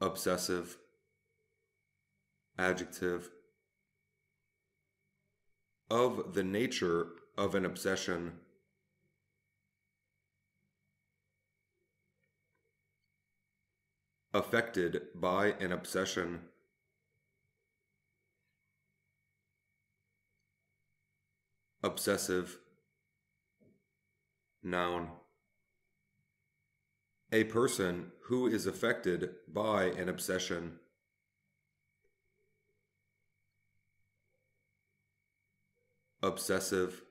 obsessive, adjective, of the nature of an obsession, affected by an obsession. Obsessive noun a person who is affected by an obsession. Obsessive.